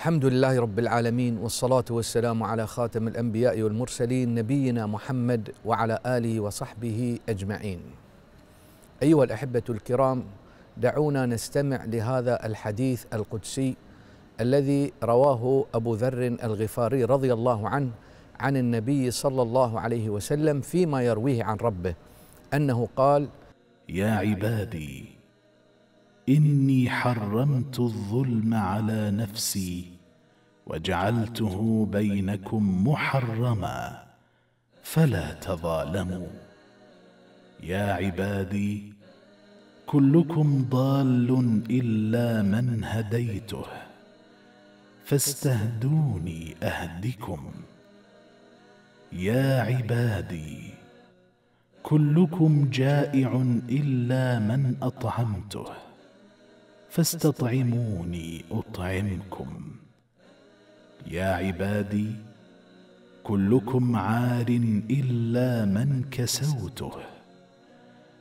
الحمد لله رب العالمين والصلاة والسلام على خاتم الأنبياء والمرسلين نبينا محمد وعلى آله وصحبه أجمعين أيها الأحبة الكرام دعونا نستمع لهذا الحديث القدسي الذي رواه أبو ذر الغفاري رضي الله عنه عن النبي صلى الله عليه وسلم فيما يرويه عن ربه أنه قال يا عبادي اني حرمت الظلم على نفسي وجعلته بينكم محرما فلا تظالموا يا عبادي كلكم ضال الا من هديته فاستهدوني اهدكم يا عبادي كلكم جائع الا من اطعمته فاستطعموني أطعمكم يا عبادي كلكم عار إلا من كسوته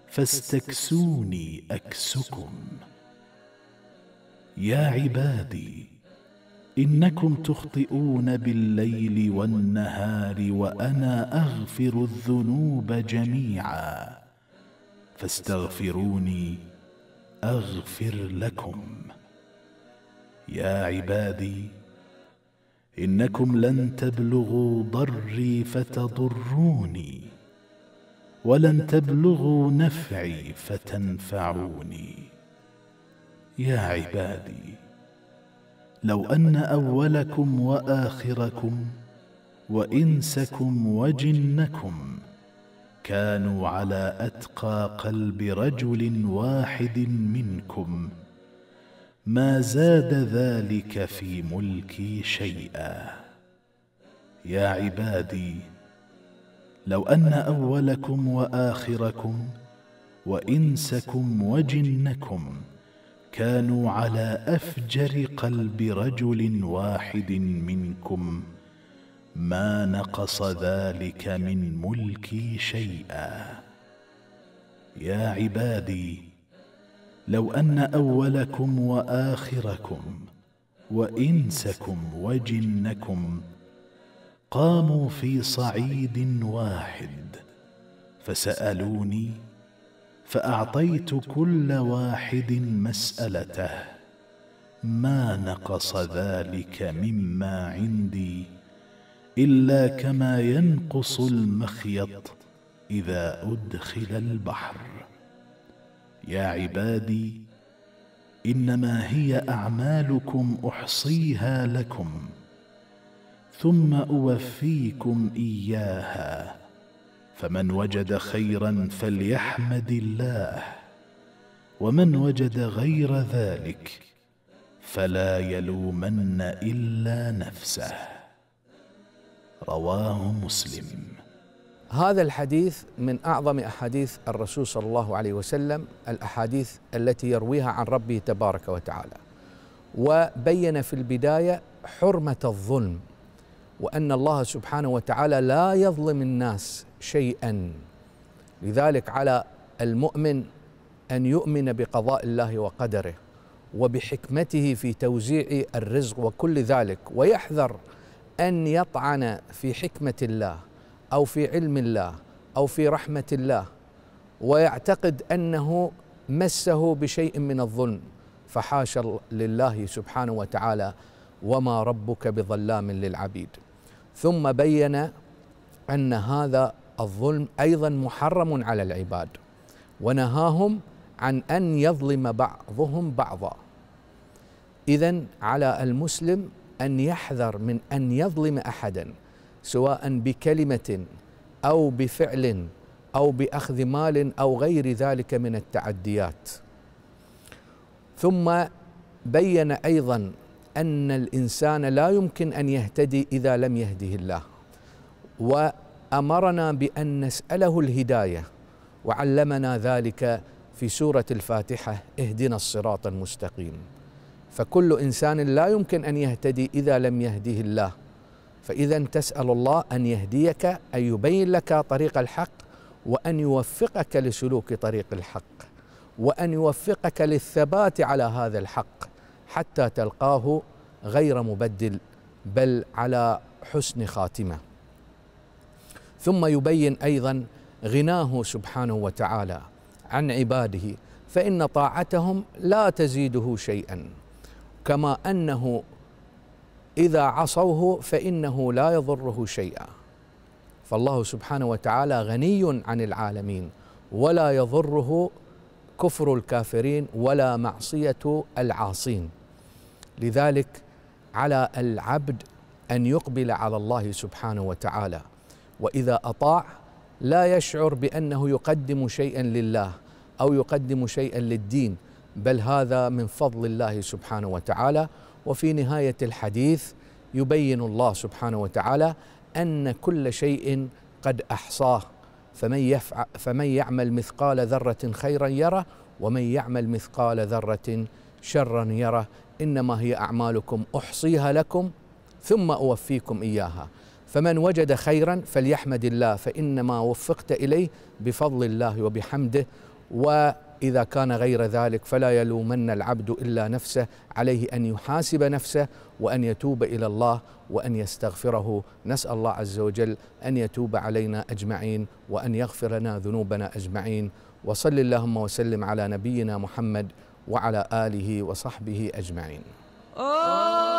فاستكسوني أكسكم يا عبادي انكم تخطئون بالليل والنهار وانا اغفر الذنوب جميعا فاستغفروني اغفر لكم يا عبادي انكم لن تبلغوا ضري فتضروني ولن تبلغوا نفعي فتنفعوني يا عبادي لو ان اولكم واخركم وانسكم وجنكم كانوا على اتقى قلب رجل واحد منكم ما زاد ذلك في ملكي شيئا يا عبادي لو ان اولكم واخركم وانسكم وجنكم كانوا على افجر قلب رجل واحد منكم ما نقص ذلك من ملكي شيئا يا عبادي لو ان اولكم واخركم وانسكم وجنكم قاموا في صعيد واحد فسالوني فاعطيت كل واحد مسالته ما نقص ذلك مما عندي الا كما ينقص المخيط اذا ادخل البحر يا عبادي انما هي اعمالكم احصيها لكم ثم اوفيكم اياها فمن وجد خيرا فليحمد الله ومن وجد غير ذلك فلا يلومن الا نفسه رواه مسلم هذا الحديث من أعظم أحاديث الرسول صلى الله عليه وسلم الأحاديث التي يرويها عن ربه تبارك وتعالى وبين في البداية حرمة الظلم وأن الله سبحانه وتعالى لا يظلم الناس شيئا لذلك على المؤمن أن يؤمن بقضاء الله وقدره وبحكمته في توزيع الرزق وكل ذلك ويحذر أن يطعن في حكمة الله أو في علم الله أو في رحمة الله ويعتقد أنه مسه بشيء من الظلم فحاشا لله سبحانه وتعالى وما ربك بظلام للعبيد ثم بين أن هذا الظلم أيضا محرم على العباد ونهاهم عن أن يظلم بعضهم بعضا إذا على المسلم أن يحذر من أن يظلم أحدا سواء بكلمة أو بفعل أو بأخذ مال أو غير ذلك من التعديات ثم بين أيضا أن الإنسان لا يمكن أن يهتدي إذا لم يهده الله وأمرنا بأن نسأله الهداية وعلمنا ذلك في سورة الفاتحة اهدنا الصراط المستقيم فكل انسان لا يمكن ان يهتدي اذا لم يهده الله فاذا تسال الله ان يهديك ان يبين لك طريق الحق وان يوفقك لسلوك طريق الحق وان يوفقك للثبات على هذا الحق حتى تلقاه غير مبدل بل على حسن خاتمه ثم يبين ايضا غناه سبحانه وتعالى عن عباده فان طاعتهم لا تزيده شيئا كما انه اذا عصوه فانه لا يضره شيئا فالله سبحانه وتعالى غني عن العالمين ولا يضره كفر الكافرين ولا معصيه العاصين لذلك على العبد ان يقبل على الله سبحانه وتعالى واذا اطاع لا يشعر بانه يقدم شيئا لله او يقدم شيئا للدين بل هذا من فضل الله سبحانه وتعالى وفي نهايه الحديث يبين الله سبحانه وتعالى ان كل شيء قد احصاه فمن يفعل فمن يعمل مثقال ذره خيرا يره ومن يعمل مثقال ذره شرا يره انما هي اعمالكم احصيها لكم ثم اوفيكم اياها فمن وجد خيرا فليحمد الله فانما وفقت اليه بفضل الله وبحمده و إذا كان غير ذلك فلا يلومن العبد إلا نفسه عليه أن يحاسب نفسه وأن يتوب إلى الله وأن يستغفره نسأل الله عز وجل أن يتوب علينا أجمعين وأن يغفر لنا ذنوبنا أجمعين وصل اللهم وسلم على نبينا محمد وعلى آله وصحبه أجمعين